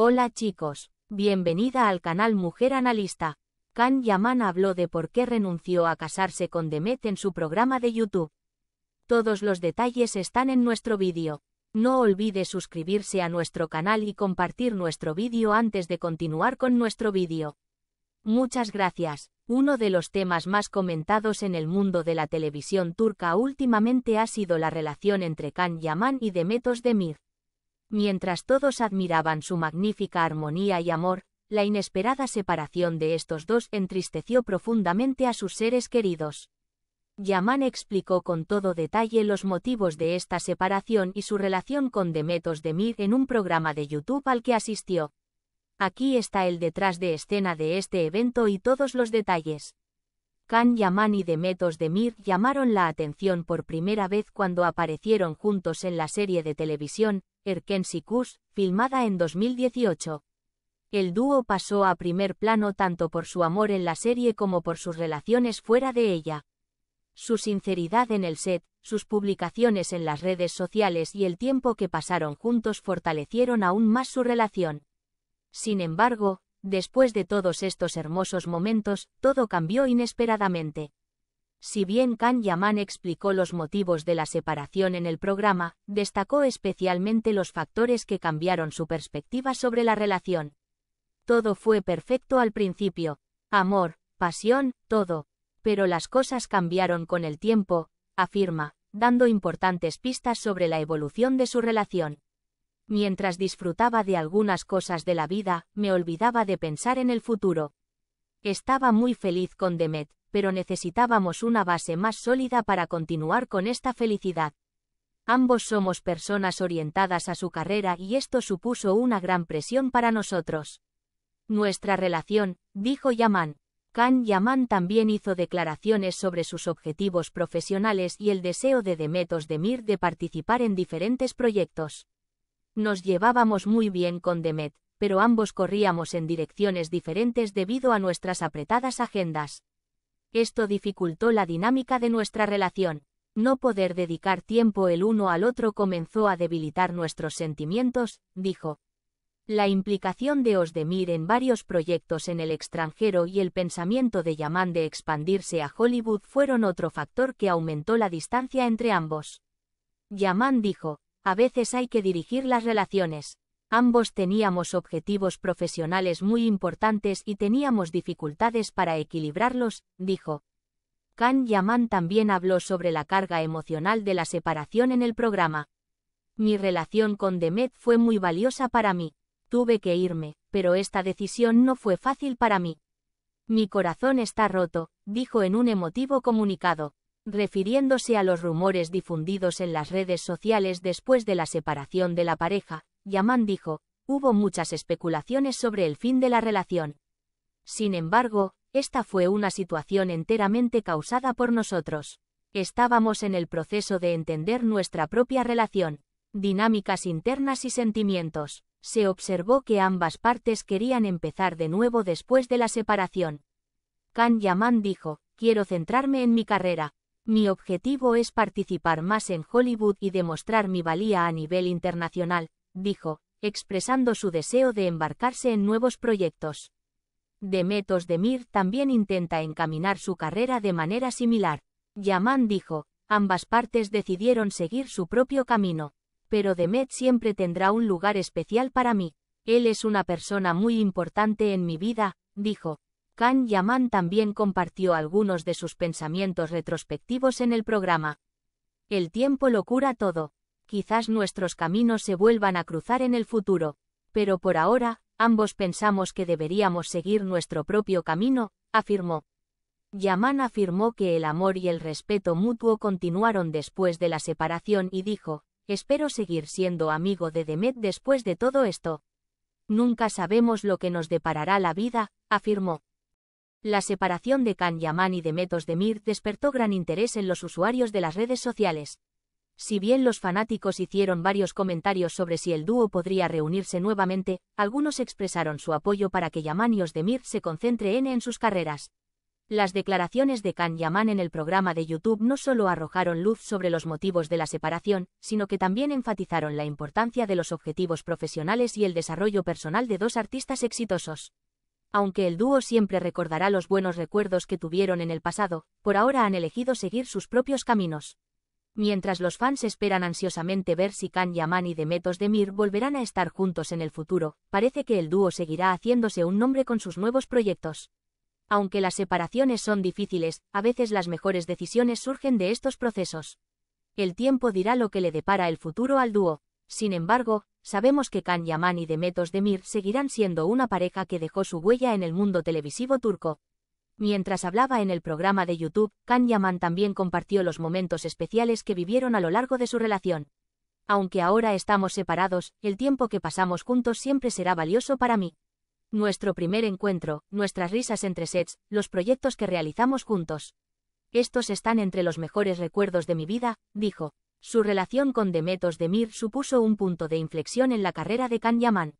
Hola chicos, bienvenida al canal Mujer Analista. Kan Yaman habló de por qué renunció a casarse con Demet en su programa de YouTube. Todos los detalles están en nuestro vídeo. No olvide suscribirse a nuestro canal y compartir nuestro vídeo antes de continuar con nuestro vídeo. Muchas gracias. Uno de los temas más comentados en el mundo de la televisión turca últimamente ha sido la relación entre Kan Yaman y Demet Özdemir. Mientras todos admiraban su magnífica armonía y amor, la inesperada separación de estos dos entristeció profundamente a sus seres queridos. Yaman explicó con todo detalle los motivos de esta separación y su relación con Demetos Demir en un programa de YouTube al que asistió. Aquí está el detrás de escena de este evento y todos los detalles. Kan Yaman y Demet Özdemir llamaron la atención por primera vez cuando aparecieron juntos en la serie de televisión, Erkenci Kus, filmada en 2018. El dúo pasó a primer plano tanto por su amor en la serie como por sus relaciones fuera de ella. Su sinceridad en el set, sus publicaciones en las redes sociales y el tiempo que pasaron juntos fortalecieron aún más su relación. Sin embargo, Después de todos estos hermosos momentos, todo cambió inesperadamente. Si bien Kan Yaman explicó los motivos de la separación en el programa, destacó especialmente los factores que cambiaron su perspectiva sobre la relación. Todo fue perfecto al principio. Amor, pasión, todo. Pero las cosas cambiaron con el tiempo, afirma, dando importantes pistas sobre la evolución de su relación. Mientras disfrutaba de algunas cosas de la vida, me olvidaba de pensar en el futuro. Estaba muy feliz con Demet, pero necesitábamos una base más sólida para continuar con esta felicidad. Ambos somos personas orientadas a su carrera y esto supuso una gran presión para nosotros. Nuestra relación, dijo Yaman. Khan Yaman también hizo declaraciones sobre sus objetivos profesionales y el deseo de Demet Demir de participar en diferentes proyectos. Nos llevábamos muy bien con Demet, pero ambos corríamos en direcciones diferentes debido a nuestras apretadas agendas. Esto dificultó la dinámica de nuestra relación. No poder dedicar tiempo el uno al otro comenzó a debilitar nuestros sentimientos, dijo. La implicación de Osdemir en varios proyectos en el extranjero y el pensamiento de Yaman de expandirse a Hollywood fueron otro factor que aumentó la distancia entre ambos. Yaman dijo, a veces hay que dirigir las relaciones. Ambos teníamos objetivos profesionales muy importantes y teníamos dificultades para equilibrarlos, dijo. Kan Yaman también habló sobre la carga emocional de la separación en el programa. Mi relación con Demet fue muy valiosa para mí. Tuve que irme, pero esta decisión no fue fácil para mí. Mi corazón está roto, dijo en un emotivo comunicado refiriéndose a los rumores difundidos en las redes sociales después de la separación de la pareja, Yaman dijo, hubo muchas especulaciones sobre el fin de la relación. Sin embargo, esta fue una situación enteramente causada por nosotros. Estábamos en el proceso de entender nuestra propia relación, dinámicas internas y sentimientos. Se observó que ambas partes querían empezar de nuevo después de la separación. Kan Yaman dijo, quiero centrarme en mi carrera, mi objetivo es participar más en Hollywood y demostrar mi valía a nivel internacional, dijo, expresando su deseo de embarcarse en nuevos proyectos. Demet Demir también intenta encaminar su carrera de manera similar. Yaman dijo, ambas partes decidieron seguir su propio camino. Pero Demet siempre tendrá un lugar especial para mí. Él es una persona muy importante en mi vida, dijo, Khan Yaman también compartió algunos de sus pensamientos retrospectivos en el programa. El tiempo lo cura todo. Quizás nuestros caminos se vuelvan a cruzar en el futuro. Pero por ahora, ambos pensamos que deberíamos seguir nuestro propio camino, afirmó. Yaman afirmó que el amor y el respeto mutuo continuaron después de la separación y dijo, espero seguir siendo amigo de Demet después de todo esto. Nunca sabemos lo que nos deparará la vida, afirmó. La separación de Khan Yaman y de Metos Demir despertó gran interés en los usuarios de las redes sociales. Si bien los fanáticos hicieron varios comentarios sobre si el dúo podría reunirse nuevamente, algunos expresaron su apoyo para que Yaman y Osdemir se concentre en sus carreras. Las declaraciones de Khan Yaman en el programa de YouTube no solo arrojaron luz sobre los motivos de la separación, sino que también enfatizaron la importancia de los objetivos profesionales y el desarrollo personal de dos artistas exitosos. Aunque el dúo siempre recordará los buenos recuerdos que tuvieron en el pasado, por ahora han elegido seguir sus propios caminos. Mientras los fans esperan ansiosamente ver si Kan Yaman y Demetos Mir volverán a estar juntos en el futuro, parece que el dúo seguirá haciéndose un nombre con sus nuevos proyectos. Aunque las separaciones son difíciles, a veces las mejores decisiones surgen de estos procesos. El tiempo dirá lo que le depara el futuro al dúo. Sin embargo, sabemos que Can Yaman y Demetos Demir seguirán siendo una pareja que dejó su huella en el mundo televisivo turco. Mientras hablaba en el programa de YouTube, Can Yaman también compartió los momentos especiales que vivieron a lo largo de su relación. Aunque ahora estamos separados, el tiempo que pasamos juntos siempre será valioso para mí. Nuestro primer encuentro, nuestras risas entre sets, los proyectos que realizamos juntos. Estos están entre los mejores recuerdos de mi vida, dijo. Su relación con Demet Demir supuso un punto de inflexión en la carrera de Can Yaman.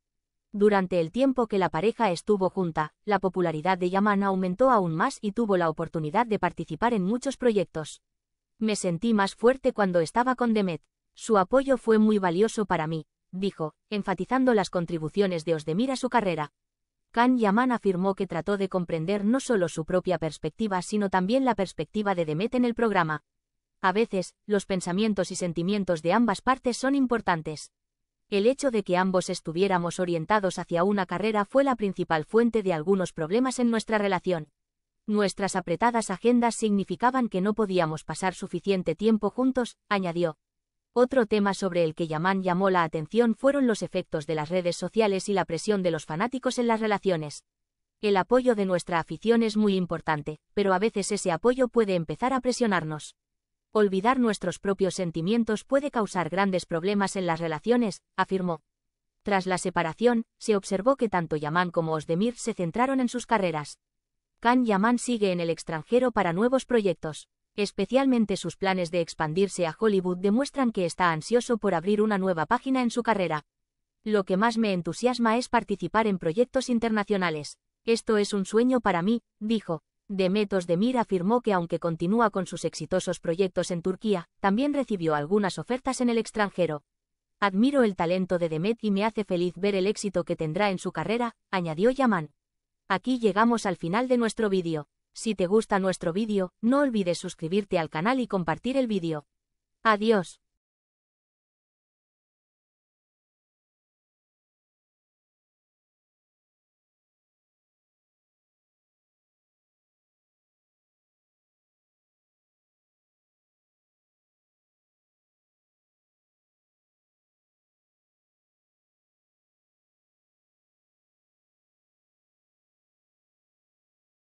Durante el tiempo que la pareja estuvo junta, la popularidad de Yaman aumentó aún más y tuvo la oportunidad de participar en muchos proyectos. Me sentí más fuerte cuando estaba con Demet. Su apoyo fue muy valioso para mí, dijo, enfatizando las contribuciones de Osdemir a su carrera. Kan Yaman afirmó que trató de comprender no solo su propia perspectiva, sino también la perspectiva de Demet en el programa. A veces, los pensamientos y sentimientos de ambas partes son importantes. El hecho de que ambos estuviéramos orientados hacia una carrera fue la principal fuente de algunos problemas en nuestra relación. Nuestras apretadas agendas significaban que no podíamos pasar suficiente tiempo juntos, añadió. Otro tema sobre el que Yaman llamó la atención fueron los efectos de las redes sociales y la presión de los fanáticos en las relaciones. El apoyo de nuestra afición es muy importante, pero a veces ese apoyo puede empezar a presionarnos. Olvidar nuestros propios sentimientos puede causar grandes problemas en las relaciones, afirmó. Tras la separación, se observó que tanto Yaman como Osdemir se centraron en sus carreras. Khan Yaman sigue en el extranjero para nuevos proyectos. Especialmente sus planes de expandirse a Hollywood demuestran que está ansioso por abrir una nueva página en su carrera. Lo que más me entusiasma es participar en proyectos internacionales. Esto es un sueño para mí, dijo. Demet Demir afirmó que aunque continúa con sus exitosos proyectos en Turquía, también recibió algunas ofertas en el extranjero. Admiro el talento de Demet y me hace feliz ver el éxito que tendrá en su carrera, añadió Yaman. Aquí llegamos al final de nuestro vídeo. Si te gusta nuestro vídeo, no olvides suscribirte al canal y compartir el vídeo. Adiós.